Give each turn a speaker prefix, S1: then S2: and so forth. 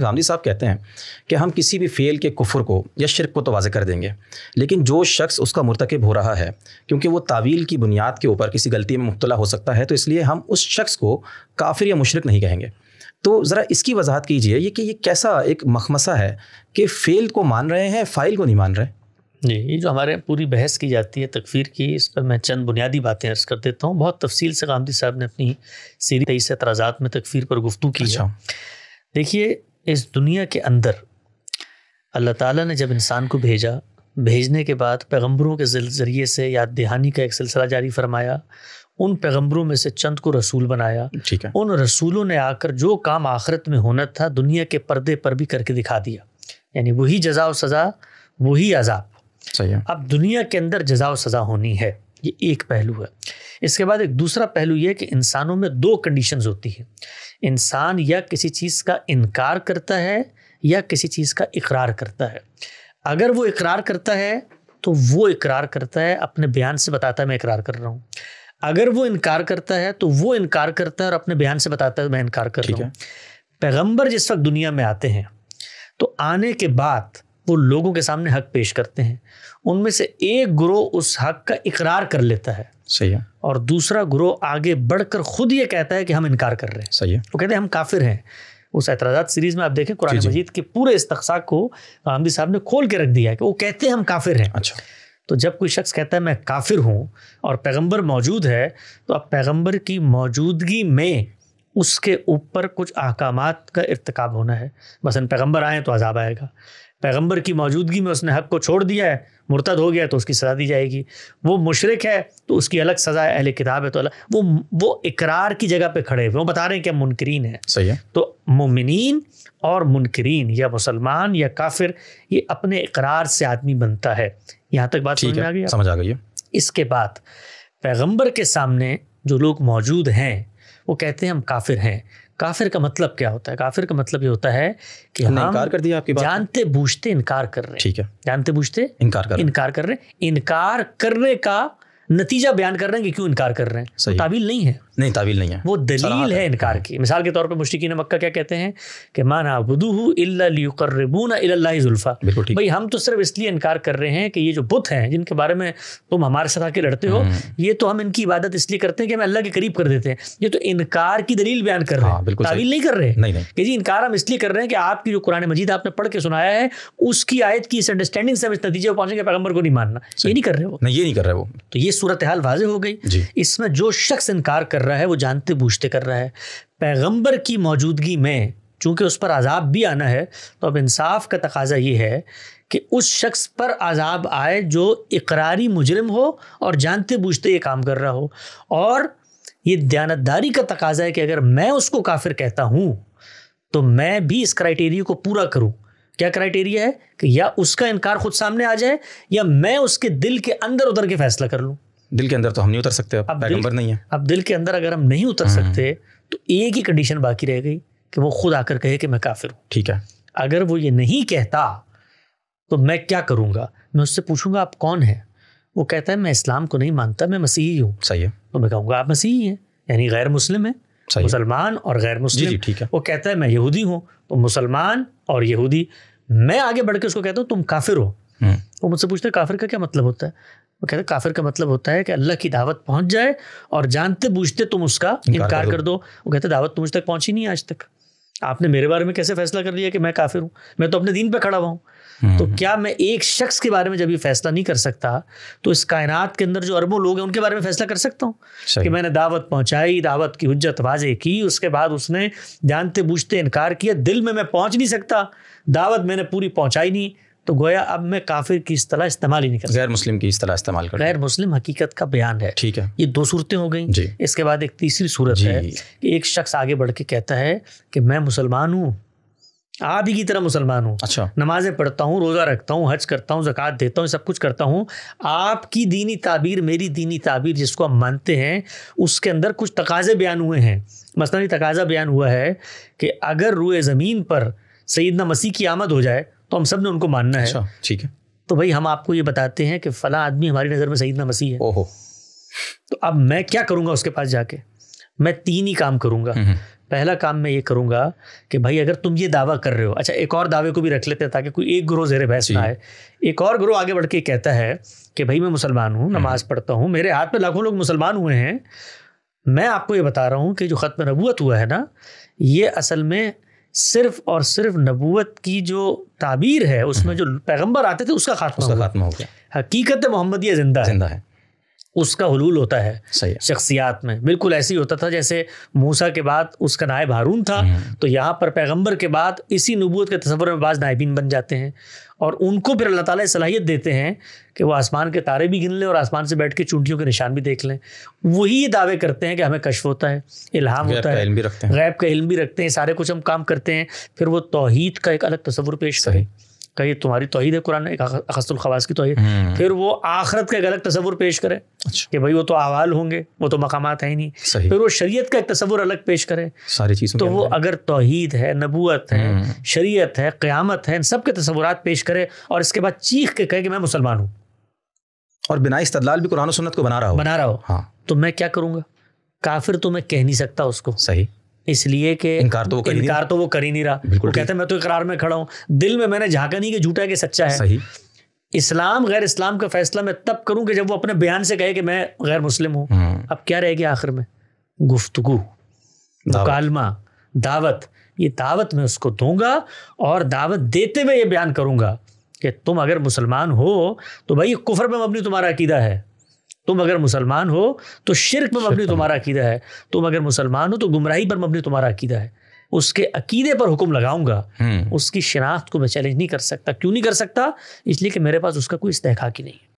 S1: गांधी साहब कहते हैं कि हम किसी भी फेल के कुफर को या शिरक को तो वाज़ कर देंगे लेकिन जो शख्स उसका मरतकब हो रहा है क्योंकि वो तावील की बुनियाद के ऊपर किसी गलती में मुबतला हो सकता है तो इसलिए हम उस शख्स को काफिर या मुशरक नहीं कहेंगे तो ज़रा इसकी वजाहत कीजिए ये कि ये कैसा एक मखमसा है कि फ़ेल को मान रहे हैं फ़ाइल को नहीं मान रहे जी ये जो हमारे पूरी बहस की जाती है तकफीर की इस पर मैं चंद बुनियादी बातें अर्ज कर देता हूँ बहुत तफसील से गांधी साहब ने अपनी सीरी तेईस एतराज़ा में तकफीर पर गुफ्तू की अच्छा। देखिए इस दुनिया के अंदर अल्लाह ताला ने जब इंसान को भेजा भेजने के बाद पैगम्बरों के ज़रिए से याद दहानी का एक सिलसिला जारी फरमाया उन पैगम्बरों में से चंद को रसूल बनाया ठीक है उन रसूलों ने आकर जो काम आखिरत में होना था दुनिया के पर्दे पर भी करके दिखा दिया यानी वही जजा व सज़ा वही अजाब सही है अब दुनिया के अंदर जजा व सज़ा होनी है ये एक पहलू है इसके बाद एक दूसरा पहलू ये कि इंसानों में दो कंडीशंस होती है इंसान या किसी चीज़ का इनकार करता है या किसी चीज़ का इकरार करता है अगर वो इकरार करता है तो वो इकरार करता है अपने बयान से बताता है मैं इकरार कर रहा हूँ अगर वो इनकार करता है तो वो इनकार करता है और अपने बयान से बताता है मैं इनकार कर रहा हूँ पैगंबर जिस वक्त दुनिया में आते हैं तो आने के बाद वो लोगों के सामने हक पेश करते हैं उनमें से एक ग्रोह उस हक का इकरार कर लेता है सही है और दूसरा ग्रोह आगे बढ़कर खुद ये कहता है कि हम इनकार कर रहे हैं सही है वो कहते हैं हम काफिर हैं उस एतराज सीरीज़ में आप देखें कुरान मजीद के पूरे इस्तसा को गांधी साहब ने खोल के रख दिया है कि वो कहते हैं हम काफिर हैं अच्छा तो जब कोई शख्स कहता है मैं काफिर हूँ और पैगंबर मौजूद है तो अब पैगंबर की मौजूदगी में उसके ऊपर कुछ अहकाम का इरतकब होना है मसन पैगंबर आए तो अजाब आएगा पैगंबर की मौजूदगी में उसने हक को छोड़ दिया है मुर्तद हो गया तो उसकी सज़ा दी जाएगी वो मुशरक है तो उसकी अलग सज़ा है अहल किताब है तो अलग वो वो इकरार की जगह पे खड़े हुए वो बता रहे हैं कि हम मुनकरीन हैं सही है तो मुमिन और मुनकरीन या मुसलमान या काफिर ये अपने इकरार से आदमी बनता है यहाँ तक बात समझ आ गई समझ आ गई है इसके बाद पैगम्बर के सामने जो लोग मौजूद हैं वो कहते हैं हम काफिर हैं काफिर का मतलब क्या होता है काफिर का मतलब ये होता है कि हम इनकार कर दिया आपकी बात जानते बूझते इनकार कर रहे हैं ठीक है जानते बूझते इनकार कर इनकार कर रहे हैं इनकार करने का नतीजा बयान कर रहे हैं कि क्यों इनकार कर रहे हैं ताबील नहीं है नहीं तावील नहीं है वो दलील है इनकार की मिसाल के तौर पर मुश्किन मक्का क्या कहते हैं कि माना बुदूह अल्लाफ़ा भाई हम तो सिर्फ इसलिए इनकार कर रहे हैं कि ये जो बुत हैं जिनके बारे में तुम हमारे साथ आके लड़ते हो हम्म। ये तो हम इनकी इबादत इसलिए करते हैं कि हमें अल्लाह के करीब कर देते हैं ये तो इनकार की दलील बयान कर रहे हैं हाँ, तावील नहीं कर रहे हैं कि जी इनकार हम इसलिए कर रहे हैं कि आपकी जो कुरान मजीद आपने पढ़ के सुनाया है उसकी आयत की इस अंडरस्टैंडिंग से हम इस नतीजे पर पहुंचेंगे पैगम्बर को नहीं मानना ये नहीं कर रहे वो नहीं ये नहीं कर रहे वो तो ये सूरत हाल वाजे हो गई इसमें जो शख्स इनकार कर रहा है वो जानते बूझते कर रहा है पैगंबर की मौजूदगी में चूंकि उस पर आज़ाब भी आना है तो अब इंसाफ का तकाजा ये है कि उस शख्स पर आज़ाब आए जो इकरारी मुजरम हो और जानते बूझते ये काम कर रहा हो और ये दयानतदारी का तकाजा है कि अगर मैं उसको काफिर कहता हूँ तो मैं भी इस क्राइटेरिया को पूरा करूँ क्या क्राइटेरिया है कि या उसका इनकार खुद सामने आ जाए या मैं उसके दिल के अंदर उधर के फैसला कर लूँ दिल के अंदर तो हम नहीं उतर सकते अब पैगंबर नहीं है अब दिल के अंदर अगर हम नहीं उतर हम्म। सकते तो एक ही कंडीशन बाकी रह गई कि वो खुद आकर कहे कि मैं काफिर हूँ ठीक है अगर वो ये नहीं कहता तो मैं क्या करूँगा मैं उससे पूछूंगा आप कौन है वो कहता है मैं इस्लाम को नहीं मानता मैं मसीही हूँ सही है तो मैं कहूँगा आप मसीही हैं यानी गैर मुस्लिम है मुसलमान और गैर मुस्लिम ठीक है वो कहता है मैं यहूदी हूँ तो मुसलमान और यहूदी मैं आगे बढ़ के उसको कहता हूँ तुम काफिर हो वो मुझसे पूछते हैं काफिर का क्या मतलब होता है वो कहते हैं काफिर का मतलब होता है कि अल्लाह की दावत पहुंच जाए और जानते बूझते तुम उसका इनकार कर दो वो कहते दावत तुम मुझ तक पहुंची नहीं आज तक आपने मेरे बारे में कैसे फैसला कर लिया कि मैं काफिर हूँ मैं तो अपने दीन पे खड़ा हुआ तो हम्म। क्या मैं एक शख्स के बारे में जब ये फैसला नहीं कर सकता तो इस कायनात के अंदर जो अरबों लोग हैं उनके बारे में फैसला कर सकता हूँ कि मैंने दावत पहुंचाई दावत की हजत वाजे की उसके बाद उसने जानते बूझते इनकार किया दिल में मैं पहुंच नहीं सकता दावत मैंने पूरी पहुंचाई नहीं तो गोया अब मैं काफिर की इतला इस्तेमाल ही नहीं कर गैर मुस्लिम की इतला इस्तेमाल कर गैर मुस्लिम हकीकत का बयान है ठीक है ये दो सूरतें हो गई इसके बाद एक तीसरी सूरत है कि एक शख्स आगे बढ़ के कहता है कि मैं मुसलमान हूँ आप ही की तरह मुसलमान हूँ अच्छा नमाजें पढ़ता हूँ रोज़ा रखता हूँ हज करता हूँ जक़ात देता हूँ सब कुछ करता हूँ आपकी दीनी ताबीर मेरी दीनी ताबीर जिसको हम मानते हैं उसके अंदर कुछ तकाजे बयान हुए हैं मसला तकाजा बयान हुआ है कि अगर रुए ज़मीन पर सैदना मसीह की आमद हो जाए तो हम सब ने उनको मानना है अच्छा, ठीक है तो भाई हम आपको ये बताते हैं कि फला आदमी हमारी नज़र में सईदना मसीह है ओहो तो अब मैं क्या करूँगा उसके पास जाके मैं तीन ही काम करूँगा हम्म, हम्म। पहला काम मैं ये करूँगा कि भाई अगर तुम ये दावा कर रहे हो अच्छा एक और दावे को भी रख लेते हैं ताकि कोई एक ग्रोह जेर बहस ना आए एक और ग्रोह आगे बढ़ के कहता है कि भाई मैं मुसलमान हूँ हम्म। नमाज पढ़ता हूँ मेरे हाथ में लाखों लोग मुसलमान हुए हैं मैं आपको ये बता रहा हूँ कि जो ख़त्म नबूत हुआ है ना ये असल में सिर्फ और सिर्फ नबूत की जो ताबीर है उसमें जो पैगंबर आते थे उसका खात्मा उसका खात्मा हो गया हकीकत यह जिंदा जिंदा है उसका हलूल होता है शख्सियात में बिल्कुल ऐसे ही होता था जैसे मूसा के बाद उसका नायब हारून था हम्म। तो यहाँ पर पैगंबर के बाद इसी नबूत के तस्वर में बाज़ नायबीन बन जाते हैं और उनको फिर अल्लाह ताला सलाहियत देते हैं कि वो आसमान के तारे भी गिन लें और आसमान से बैठ के चूंटियों के निशान भी देख लें वही ये दावे करते हैं कि हमें कश होता है इल्हाम होता है गैब का इल्म भी रखते हैं सारे कुछ हम काम करते हैं फिर वो तोहहीद का एक अलग तस्वुर पेश करें कहीं तुम्हारी तोहहीद है कुरान एक अखस्तुल खवास की तोहहीद हम्म। फिर वो आखरत का एक अलग तस्वुर पेश करे अच्छा। कि भाई वो तो अहवाल होंगे वो तो मकाम है ही नहीं फिर वो शरीयत का एक तस्वुर अलग पेश करे सारी चीज़ तो वो अगर तोहिद है नबूत है हम्म। शरीयत है क़्यामत है इन सब के तस्वुर पेश करे और इसके बाद चीख के कहे कि मैं मुसलमान हूँ और बिना इस्तलाल भी कुरान सुन्नत को बना रहा हो बना रहा हो हाँ तो मैं क्या करूँगा काफिर तो मैं कह नहीं सकता उसको सही इसलिए कि इनकार तो वो कर इनकार तो वो कर ही नहीं रहा वो कहते मैं तो इकरार में खड़ा हूँ दिल में मैंने झांका नहीं कि झूठा कि सच्चा है सही इस्लाम गैर इस्लाम का फैसला मैं तब करूँ कि जब वो अपने बयान से कहे कि मैं गैर मुस्लिम हूँ हम्म। अब क्या रहेगी आखिर में गुफ्तगु मुकालमा दावत ये दावत मैं उसको दूंगा और दावत देते हुए ये बयान करूंगा कि तुम अगर मुसलमान हो तो भाई कुफर में मबनी तुम्हारा अकीदा है तुम अगर मुसलमान हो तो शिरक पर मबनी तुम्हारा अकीदा है तुम अगर मुसलमान हो तो गुमराही पर मबनी तुम्हारा अकीदा है उसके अकीदे पर हुक्म लगाऊंगा हम्म। उसकी शनाख्त को मैं चैलेंज नहीं कर सकता क्यों नहीं कर सकता इसलिए कि मेरे पास उसका कोई इस्तेक ही नहीं है